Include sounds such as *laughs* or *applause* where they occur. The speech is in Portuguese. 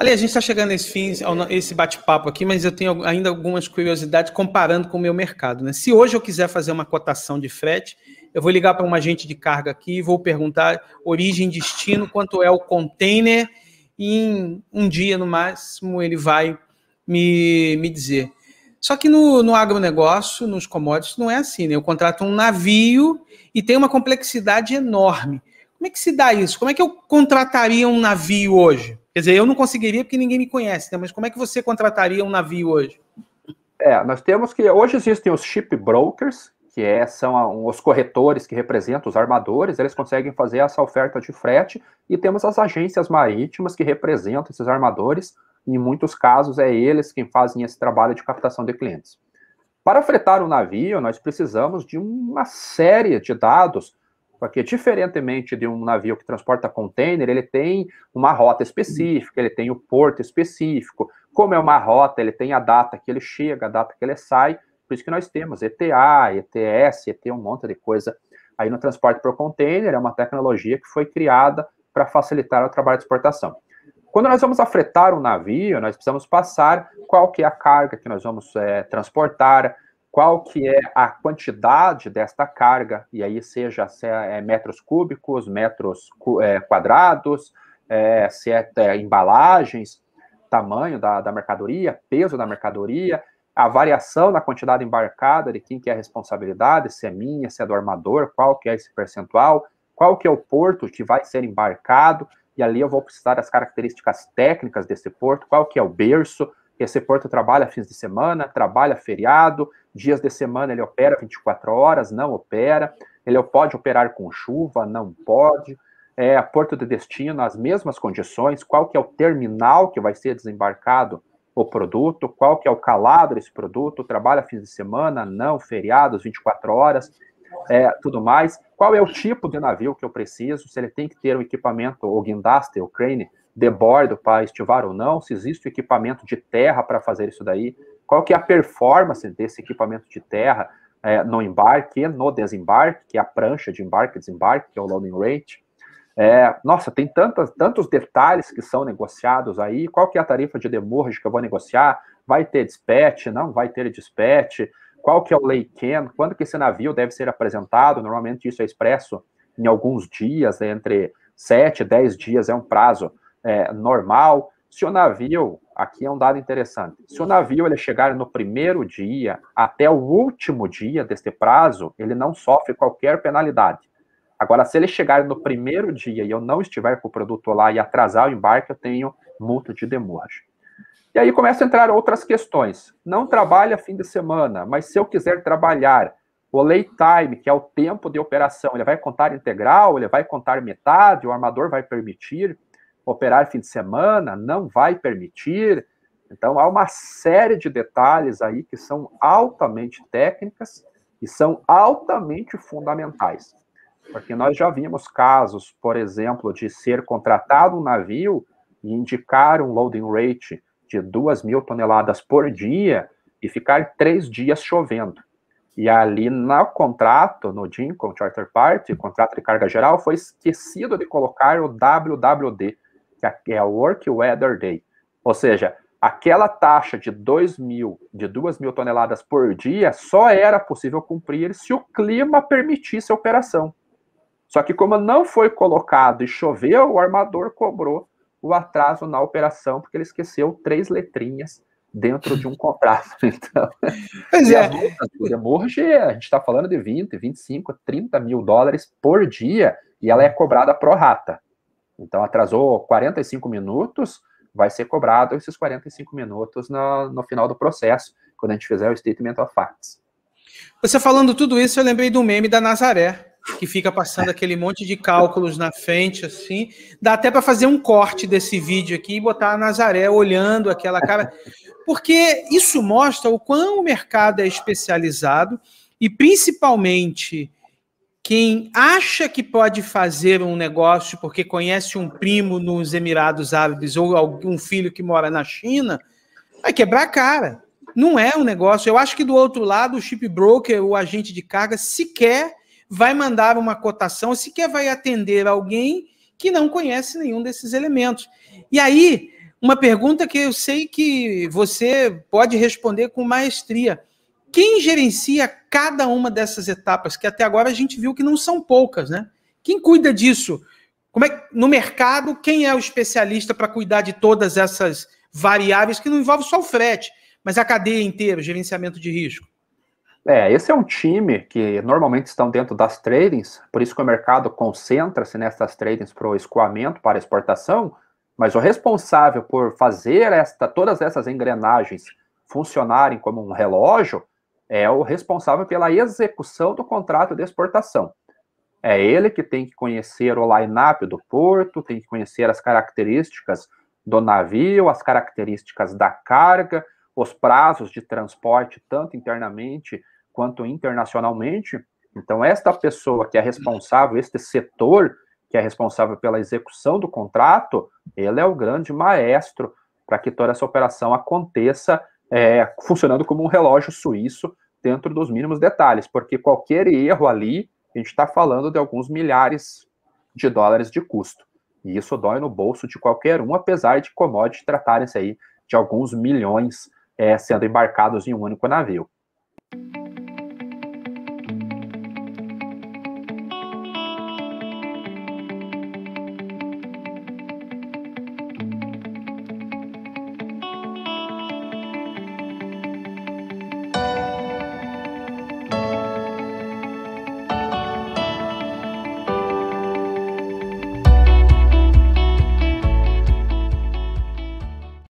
Ali, a gente está chegando nesse fim, esse bate-papo aqui, mas eu tenho ainda algumas curiosidades comparando com o meu mercado. Né? Se hoje eu quiser fazer uma cotação de frete, eu vou ligar para um agente de carga aqui e vou perguntar origem, destino, quanto é o container, e em um dia no máximo ele vai me, me dizer. Só que no, no agronegócio, nos commodities, não é assim, né? Eu contrato um navio e tem uma complexidade enorme. Como é que se dá isso? Como é que eu contrataria um navio hoje? Quer dizer, eu não conseguiria porque ninguém me conhece, né? mas como é que você contrataria um navio hoje? É, nós temos que. Hoje existem os ship brokers, que é, são os corretores que representam os armadores, eles conseguem fazer essa oferta de frete, e temos as agências marítimas que representam esses armadores, em muitos casos é eles quem fazem esse trabalho de captação de clientes. Para fretar um navio, nós precisamos de uma série de dados porque, diferentemente de um navio que transporta container, ele tem uma rota específica, ele tem o porto específico. Como é uma rota, ele tem a data que ele chega, a data que ele sai. Por isso que nós temos ETA, ETS, ET, um monte de coisa aí no transporte por container. É uma tecnologia que foi criada para facilitar o trabalho de exportação. Quando nós vamos afretar um navio, nós precisamos passar qual que é a carga que nós vamos é, transportar, qual que é a quantidade desta carga, e aí seja se é, é metros cúbicos, metros é, quadrados, é, se é, é, embalagens, tamanho da, da mercadoria, peso da mercadoria, a variação na quantidade embarcada, de quem que é a responsabilidade, se é minha, se é do armador, qual que é esse percentual, qual que é o porto que vai ser embarcado, e ali eu vou precisar das características técnicas desse porto, qual que é o berço, que porto trabalha fins de semana, trabalha feriado, dias de semana ele opera 24 horas, não opera, ele pode operar com chuva, não pode, é, Porto de Destino, as mesmas condições, qual que é o terminal que vai ser desembarcado o produto, qual que é o calado desse produto, trabalha fins de semana, não, feriados, 24 horas, é, tudo mais. Qual é o tipo de navio que eu preciso, se ele tem que ter um equipamento, o guindaste, o crane, de bordo para estivar ou não, se existe equipamento de terra para fazer isso daí, qual que é a performance desse equipamento de terra é, no embarque e no desembarque, que é a prancha de embarque e desembarque, que é o loading rate. É, nossa, tem tantos tantos detalhes que são negociados aí, qual que é a tarifa de demurrage que eu vou negociar, vai ter dispatch, não vai ter dispatch, qual que é o lay can, quando que esse navio deve ser apresentado, normalmente isso é expresso em alguns dias, né, entre 7 e 10 dias é um prazo é, normal. Se o navio, aqui é um dado interessante, se o navio ele chegar no primeiro dia até o último dia deste prazo, ele não sofre qualquer penalidade. Agora, se ele chegar no primeiro dia e eu não estiver com o produto lá e atrasar o embarque, eu tenho multa de demurragem. E aí começam a entrar outras questões. Não trabalha fim de semana, mas se eu quiser trabalhar, o lay time, que é o tempo de operação, ele vai contar integral, ele vai contar metade, o armador vai permitir operar fim de semana, não vai permitir. Então, há uma série de detalhes aí que são altamente técnicas e são altamente fundamentais. Porque nós já vimos casos, por exemplo, de ser contratado um navio e indicar um loading rate de 2 mil toneladas por dia e ficar três dias chovendo. E ali no contrato, no DIN, com Charter Party, contrato de carga geral, foi esquecido de colocar o WWD, que é a Work Weather Day. Ou seja, aquela taxa de 2 mil, de 2 mil toneladas por dia só era possível cumprir se o clima permitisse a operação. Só que como não foi colocado e choveu, o armador cobrou o atraso na operação, porque ele esqueceu três letrinhas dentro de um *laughs* contrato. Então, pois é. a gente está falando de 20, 25, 30 mil dólares por dia, e ela é cobrada pro rata. Então, atrasou 45 minutos, vai ser cobrado esses 45 minutos no, no final do processo, quando a gente fizer o Statement of Facts. Você falando tudo isso, eu lembrei do meme da Nazaré, que fica passando é. aquele monte de cálculos na frente, assim. Dá até para fazer um corte desse vídeo aqui e botar a Nazaré olhando aquela cara. *laughs* Porque isso mostra o quão o mercado é especializado e, principalmente, quem acha que pode fazer um negócio porque conhece um primo nos Emirados Árabes ou algum filho que mora na China, vai quebrar a cara. Não é um negócio. Eu acho que do outro lado, o chip broker, o agente de carga, sequer vai mandar uma cotação, sequer vai atender alguém que não conhece nenhum desses elementos. E aí, uma pergunta que eu sei que você pode responder com maestria. Quem gerencia cada uma dessas etapas, que até agora a gente viu que não são poucas, né? Quem cuida disso? Como é no mercado, quem é o especialista para cuidar de todas essas variáveis que não envolve só o frete, mas a cadeia inteira, o gerenciamento de risco? É, esse é um time que normalmente estão dentro das tradings, por isso que o mercado concentra-se nessas tradings para o escoamento, para exportação, mas o responsável por fazer esta, todas essas engrenagens funcionarem como um relógio é o responsável pela execução do contrato de exportação. É ele que tem que conhecer o line-up do porto, tem que conhecer as características do navio, as características da carga, os prazos de transporte, tanto internamente quanto internacionalmente. Então, esta pessoa que é responsável, este setor que é responsável pela execução do contrato, ele é o grande maestro para que toda essa operação aconteça é, funcionando como um relógio suíço dentro dos mínimos detalhes, porque qualquer erro ali, a gente está falando de alguns milhares de dólares de custo. E isso dói no bolso de qualquer um, apesar de commodities tratarem-se aí de alguns milhões é, sendo embarcados em um único navio.